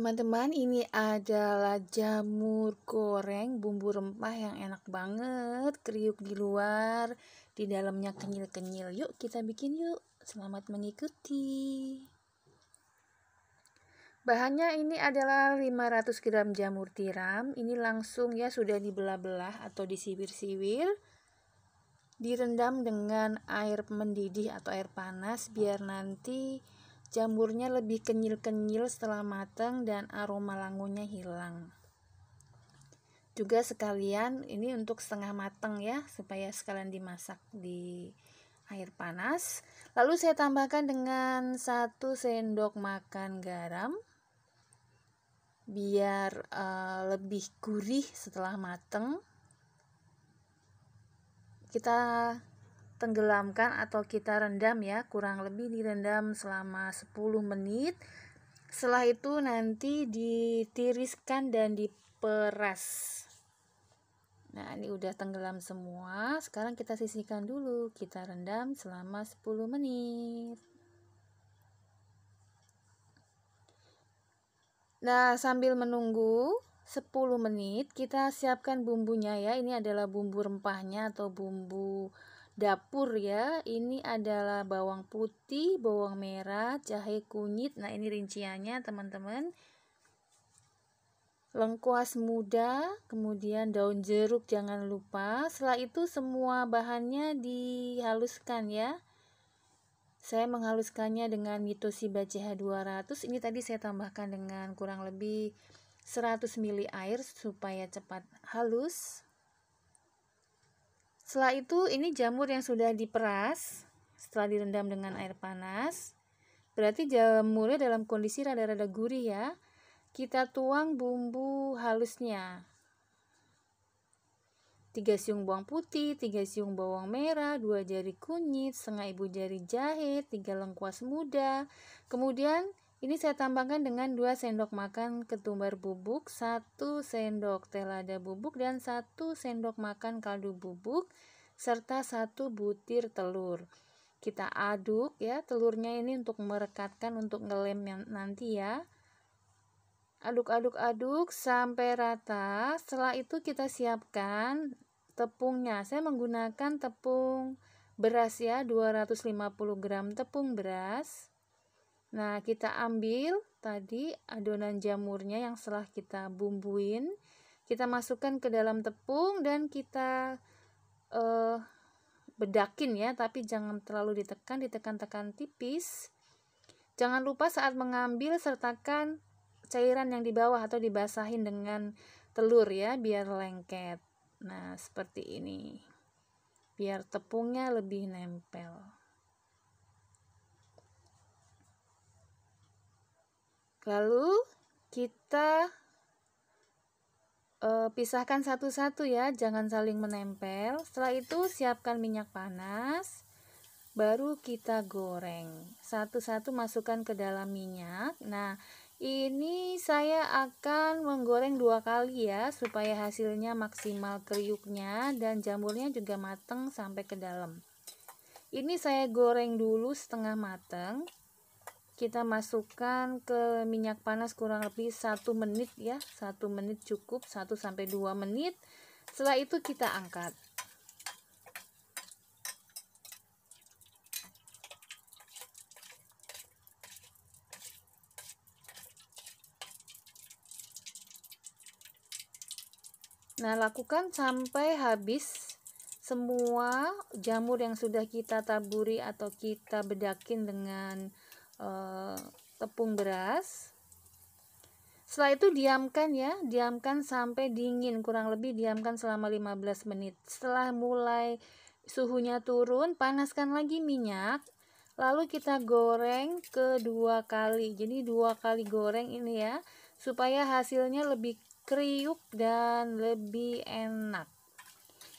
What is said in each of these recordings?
Teman-teman, ini adalah jamur goreng bumbu rempah yang enak banget, kriuk di luar, di dalamnya kenyil-kenyil. Yuk, kita bikin yuk. Selamat mengikuti. Bahannya ini adalah 500 gram jamur tiram. Ini langsung ya sudah dibelah-belah atau disiwir-siwir. Direndam dengan air mendidih atau air panas biar nanti Jamurnya lebih kenyil-kenyil setelah matang dan aroma langunya hilang. Juga sekalian ini untuk setengah matang ya supaya sekalian dimasak di air panas. Lalu saya tambahkan dengan satu sendok makan garam biar uh, lebih gurih setelah matang. Kita tenggelamkan atau kita rendam ya kurang lebih direndam selama 10 menit setelah itu nanti ditiriskan dan diperas nah ini udah tenggelam semua sekarang kita sisihkan dulu kita rendam selama 10 menit nah sambil menunggu 10 menit kita siapkan bumbunya ya ini adalah bumbu rempahnya atau bumbu dapur ya. Ini adalah bawang putih, bawang merah, jahe kunyit. Nah, ini rinciannya teman-teman. Lengkuas muda, kemudian daun jeruk jangan lupa. Setelah itu semua bahannya dihaluskan ya. Saya menghaluskannya dengan Mitosiba CH200. Ini tadi saya tambahkan dengan kurang lebih 100 ml air supaya cepat halus. Setelah itu ini jamur yang sudah diperas setelah direndam dengan air panas. Berarti jamurnya dalam kondisi rada-rada gurih ya. Kita tuang bumbu halusnya. 3 siung bawang putih, 3 siung bawang merah, 2 jari kunyit, setengah ibu jari jahe, 3 lengkuas muda. Kemudian ini saya tambahkan dengan 2 sendok makan ketumbar bubuk, 1 sendok telada bubuk, dan 1 sendok makan kaldu bubuk, serta 1 butir telur. Kita aduk ya, telurnya ini untuk merekatkan untuk ngelem nanti ya. Aduk-aduk-aduk sampai rata, setelah itu kita siapkan tepungnya. Saya menggunakan tepung beras ya, 250 gram tepung beras Nah, kita ambil tadi adonan jamurnya yang setelah kita bumbuin, kita masukkan ke dalam tepung dan kita eh, bedakin ya, tapi jangan terlalu ditekan, ditekan-tekan tipis. Jangan lupa saat mengambil sertakan cairan yang di bawah atau dibasahin dengan telur ya, biar lengket. Nah, seperti ini. Biar tepungnya lebih nempel. Lalu kita uh, pisahkan satu-satu ya, jangan saling menempel. Setelah itu siapkan minyak panas, baru kita goreng. Satu-satu masukkan ke dalam minyak. Nah, ini saya akan menggoreng dua kali ya, supaya hasilnya maksimal kriuknya dan jamurnya juga mateng sampai ke dalam. Ini saya goreng dulu setengah mateng kita masukkan ke minyak panas kurang lebih satu menit ya satu menit cukup 1 sampai dua menit setelah itu kita angkat Nah, lakukan sampai habis semua jamur yang sudah kita taburi atau kita bedakin dengan Eh, tepung beras setelah itu diamkan ya diamkan sampai dingin kurang lebih diamkan selama 15 menit setelah mulai suhunya turun panaskan lagi minyak lalu kita goreng kedua kali jadi dua kali goreng ini ya supaya hasilnya lebih kriuk dan lebih enak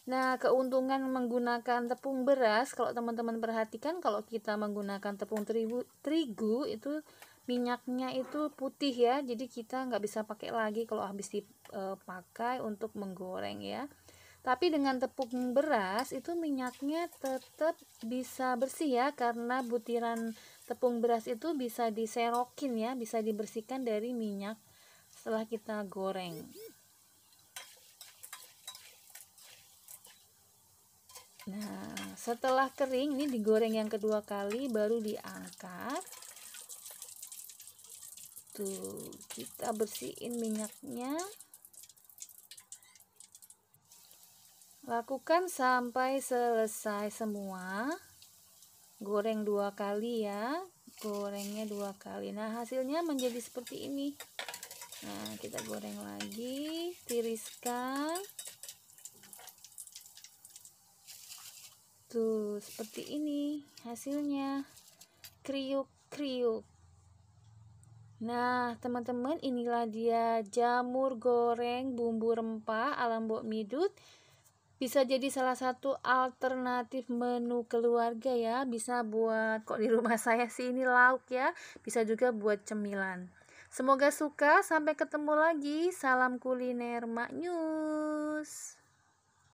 Nah, keuntungan menggunakan tepung beras, kalau teman-teman perhatikan, kalau kita menggunakan tepung terigu, terigu itu minyaknya itu putih ya, jadi kita nggak bisa pakai lagi kalau habis dipakai untuk menggoreng ya. Tapi dengan tepung beras itu minyaknya tetap bisa bersih ya karena butiran tepung beras itu bisa diserokin ya, bisa dibersihkan dari minyak setelah kita goreng. Nah, setelah kering ini digoreng yang kedua kali baru diangkat. Tuh, kita bersihin minyaknya. Lakukan sampai selesai semua. Goreng dua kali ya. Gorengnya dua kali. Nah, hasilnya menjadi seperti ini. Nah, kita goreng lagi, tiriskan. Tuh, seperti ini hasilnya. Kriuk-kriuk. Nah, teman-teman, inilah dia jamur goreng bumbu rempah alam Mbok Midut. Bisa jadi salah satu alternatif menu keluarga ya. Bisa buat, kok di rumah saya sih ini lauk ya. Bisa juga buat cemilan. Semoga suka, sampai ketemu lagi. Salam kuliner maknyus